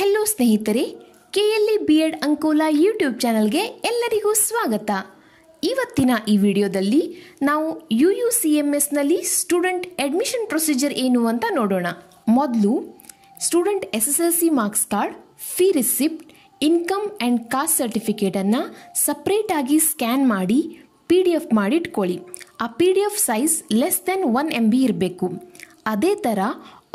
hello ಸ್ನೇಹಿತರೆ K L E B Ed Ankola YouTube ಚಾನಲ್ಗೆ ಎಲ್ಲರಿಗೂ ಸ್ವಾಗತ ಇವತ್ತಿನ ಈ ವಿಡಿಯೋದಲ್ಲಿ ನಾವು ಯು ಯು ಸಿ ಎಮ್ ಎಸ್ನಲ್ಲಿ ಸ್ಟೂಡೆಂಟ್ ಅಡ್ಮಿಷನ್ ಪ್ರೊಸೀಜರ್ ಏನು ಅಂತ ನೋಡೋಣ ಮೊದಲು student S S L C marks card fee receipt income and caste ಸರ್ಟಿಫಿಕೇಟನ್ನು ಸಪ್ರೇಟಾಗಿ ಸ್ಕ್ಯಾನ್ ಮಾಡಿ ಪಿ ಡಿ ಎಫ್ ಮಾಡಿಟ್ಕೊಳ್ಳಿ ಆ P D F size less than one M B ಇರಬೇಕು ಅದೇ ಥರ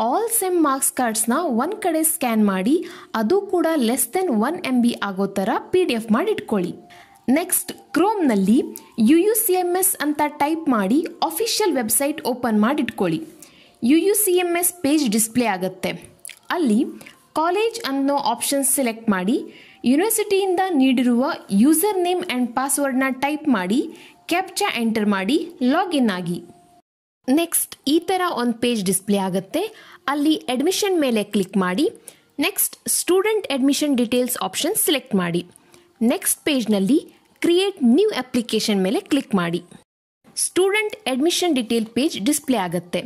ಆಲ್ ಸೆಮ್ ಮಾರ್ಕ್ಸ್ ಕಾರ್ಡ್ಸ್ನ ಒಂದು ಕಡೆ ಸ್ಕ್ಯಾನ್ ಮಾಡಿ ಅದು ಕೂಡ less than one M B ಆಗೋ ಥರ ಪಿ ಡಿ ಎಫ್ ಮಾಡಿ ಇಟ್ಕೊಳ್ಳಿ ನೆಕ್ಸ್ಟ್ ಕ್ರೋಮ್ನಲ್ಲಿ U U C M S ಅಂತ ಟೈಪ್ ಮಾಡಿ ಅಫಿಷಿಯಲ್ ವೆಬ್ಸೈಟ್ ಓಪನ್ ಮಾಡಿ ಇಟ್ಕೊಳ್ಳಿ U U C M S page display ಆಗುತ್ತೆ ಅಲ್ಲಿ ಕಾಲೇಜ್ ಅನ್ನೋ ಆಪ್ಷನ್ ಸೆಲೆಕ್ಟ್ ಮಾಡಿ ಯೂನಿವರ್ಸಿಟಿಯಿಂದ ನೀಡಿರುವ ಯೂಸರ್ ನೇಮ್ ಆ್ಯಂಡ್ ಪಾಸ್ವರ್ಡ್ನ ಟೈಪ್ ಮಾಡಿ ಕ್ಯಾಪ್ಚಾ ಎಂಟರ್ ಮಾಡಿ ಲಾಗಿನ್ ಆಗಿ ನೆಕ್ಸ್ಟ್ ಈ ಥರ ಒಂದು ಪೇಜ್ ಡಿಸ್ಪ್ಲೇ ಆಗುತ್ತೆ ಅಲ್ಲಿ ಅಡ್ಮಿಷನ್ ಮೇಲೆ ಕ್ಲಿಕ್ ಮಾಡಿ next student admission details option select ಮಾಡಿ ನೆಕ್ಸ್ಟ್ ಪೇಜ್ನಲ್ಲಿ ಕ್ರಿಯೇಟ್ ನ್ಯೂ ಅಪ್ಲಿಕೇಶನ್ ಮೇಲೆ ಕ್ಲಿಕ್ ಮಾಡಿ student admission detail page display ಆಗುತ್ತೆ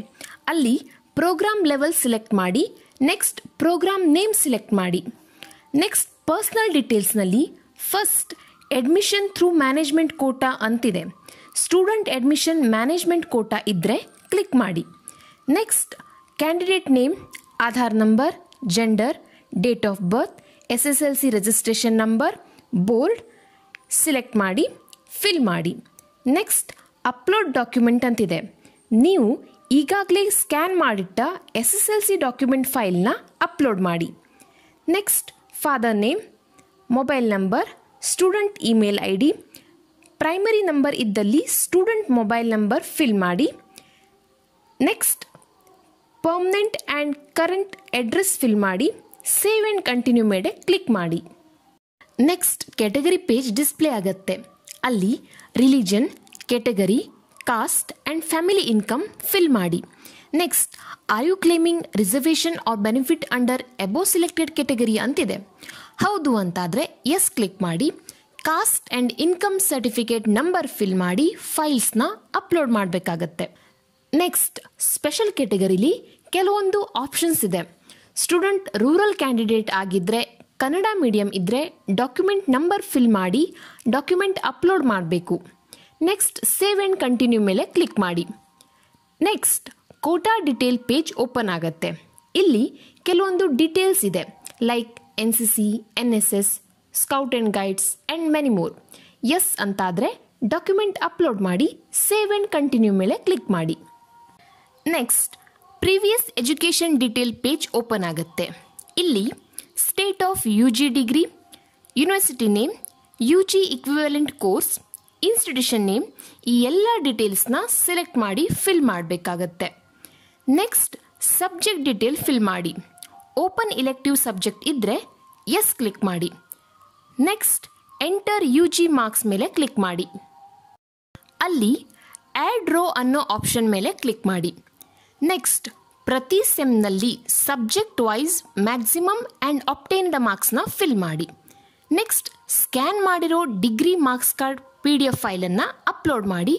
ಅಲ್ಲಿ ಪ್ರೋಗ್ರಾಮ್ ಲೆವೆಲ್ ಸೆಲೆಕ್ಟ್ ಮಾಡಿ ನೆಕ್ಸ್ಟ್ ಪ್ರೋಗ್ರಾಮ್ ನೇಮ್ ಸೆಲೆಕ್ಟ್ ಮಾಡಿ ನೆಕ್ಸ್ಟ್ ಪರ್ಸ್ನಲ್ ಡಿಟೇಲ್ಸ್ನಲ್ಲಿ first admission through management quota ಅಂತಿದೆ ಸ್ಟೂಡೆಂಟ್ ಅಡ್ಮಿಷನ್ ಮ್ಯಾನೇಜ್ಮೆಂಟ್ ಕೋಟಾ ಇದ್ದರೆ ಕ್ಲಿಕ್ ಮಾಡಿ next candidate name Aadhaar number gender date of birth S S L C registration number board select ಮಾಡಿ fill ಮಾಡಿ next upload document ಅಂತಿದೆ ನೀವು ಈಗಾಗಲೇ scan ಮಾಡಿಟ್ಟ S S L C document ಫೈಲ್ನ upload ಮಾಡಿ next father name mobile number student email I D primary number ಇದ್ದಲ್ಲಿ student mobile number fill ಮಾಡಿ next permanent and current address fill ಮಾಡಿ save and continue ಮೇಡೆ click ಮಾಡಿ next category page display ಆಗುತ್ತೆ ಅಲ್ಲಿ religion category caste and family income fill ಮಾಡಿ next are you claiming reservation or benefit under above selected category ಅಂತಿದೆ ಹೌದು ಅಂತಾದರೆ yes click ಮಾಡಿ caste and income certificate number fill ಮಾಡಿ ಫೈಲ್ಸ್ನ ಅಪ್ಲೋಡ್ ಮಾಡಬೇಕಾಗತ್ತೆ ನೆಕ್ಸ್ಟ್ ಸ್ಪೆಷಲ್ ಕೆಟಗರಿಲಿ ಕೆಲವೊಂದು ಆಪ್ಷನ್ಸ್ ಇದೆ ಸ್ಟೂಡೆಂಟ್ ರೂರಲ್ ಕ್ಯಾಂಡಿಡೇಟ್ ಆಗಿದ್ದರೆ ಕನ್ನಡ ಮೀಡಿಯಂ ಇದ್ದರೆ ಡಾಕ್ಯುಮೆಂಟ್ ನಂಬರ್ ಫಿಲ್ ಮಾಡಿ ಡಾಕ್ಯುಮೆಂಟ್ ಅಪ್ಲೋಡ್ ಮಾಡಬೇಕು ನೆಕ್ಸ್ಟ್ ಸೇವ್ ಆ್ಯಂಡ್ ಕಂಟಿನ್ಯೂ ಮೇಲೆ ಕ್ಲಿಕ್ ಮಾಡಿ next quota detail page open ಆಗುತ್ತೆ ಇಲ್ಲಿ ಕೆಲವೊಂದು ಡಿಟೇಲ್ಸ್ ಇದೆ like N C C N S S scout and guides and many more yes ಅಂತಾದರೆ ಡಾಕ್ಯುಮೆಂಟ್ ಅಪ್ಲೋಡ್ ಮಾಡಿ ಸೇವ್ ಆ್ಯಂಡ್ ಕಂಟಿನ್ಯೂ ಮೇಲೆ ಕ್ಲಿಕ್ ಮಾಡಿ next previous education detail page open ಆಗುತ್ತೆ ಇಲ್ಲಿ state of U G degree university name U G equivalent course institution name ಈ ಎಲ್ಲ ಡೀಟೇಲ್ಸ್ನ select ಮಾಡಿ ಫಿಲ್ ಮಾಡಬೇಕಾಗತ್ತೆ ನೆಕ್ಸ್ಟ್ ಸಬ್ಜೆಕ್ಟ್ ಡೀಟೇಲ್ ಫಿಲ್ ಮಾಡಿ ಓಪನ್ ಇಲೆಕ್ಟಿವ್ ಸಬ್ಜೆಕ್ಟ್ ಇದ್ದರೆ ಎಸ್ ಕ್ಲಿಕ್ ಮಾಡಿ next enter U G marks ಮೇಲೆ ಕ್ಲಿಕ್ ಮಾಡಿ ಅಲ್ಲಿ ಆ್ಯಡ್ ರೋ ಅನ್ನೋ ಆಪ್ಷನ್ ಮೇಲೆ ಕ್ಲಿಕ್ ಮಾಡಿ ನೆಕ್ಸ್ಟ್ ಪ್ರತಿ ಸೆಮ್ನಲ್ಲಿ subject wise maximum and obtain the ಮಾರ್ಕ್ಸ್ನ ಫಿಲ್ ಮಾಡಿ ನೆಕ್ಸ್ಟ್ ಸ್ಕ್ಯಾನ್ ಮಾಡಿರೋ degree marks card P D F ಫೈಲನ್ನು ಅಪ್ಲೋಡ್ ಮಾಡಿ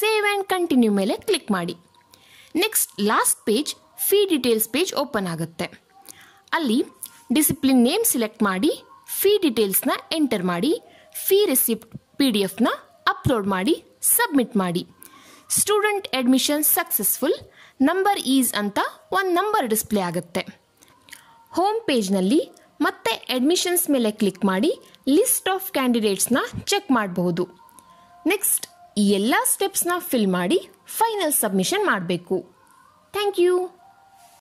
ಸೇವ್ ಆ್ಯಂಡ್ ಕಂಟಿನ್ಯೂ ಮೇಲೆ ಕ್ಲಿಕ್ ಮಾಡಿ next last page fee details page open ಆಗುತ್ತೆ ಅಲ್ಲಿ ಡಿಸಿಪ್ಲಿನ್ ನೇಮ್ ಸಿಲೆಕ್ಟ್ ಮಾಡಿ ಫೀ ಡೀಟೇಲ್ಸ್ನ ಎಂಟರ್ ಮಾಡಿ ಫೀ ರಿಸಿಪ್ಟ್ ಪಿ ಡಿ ಎಫ್ನ ಅಪ್ಲೋಡ್ ಮಾಡಿ ಸಬ್ಮಿಟ್ ಮಾಡಿ student admission successful number is ಅಂತ ಒಂದು ನಂಬರ್ ಡಿಸ್ಪ್ಲೇ ಆಗುತ್ತೆ ಹೋಮ್ ಪೇಜ್ನಲ್ಲಿ ಮತ್ತೆ ಅಡ್ಮಿಷನ್ಸ್ ಮೇಲೆ ಕ್ಲಿಕ್ ಮಾಡಿ ಲಿಸ್ಟ್ ಆಫ್ ಕ್ಯಾಂಡಿಡೇಟ್ಸ್ನ ಚೆಕ್ ಮಾಡಬಹುದು ನೆಕ್ಸ್ಟ್ ಈ ಎಲ್ಲ ಸ್ಟೆಪ್ಸ್ನ ಫಿಲ್ ಮಾಡಿ ಫೈನಲ್ ಸಬ್ಮಿಷನ್ ಮಾಡಬೇಕು ಥ್ಯಾಂಕ್ ಯು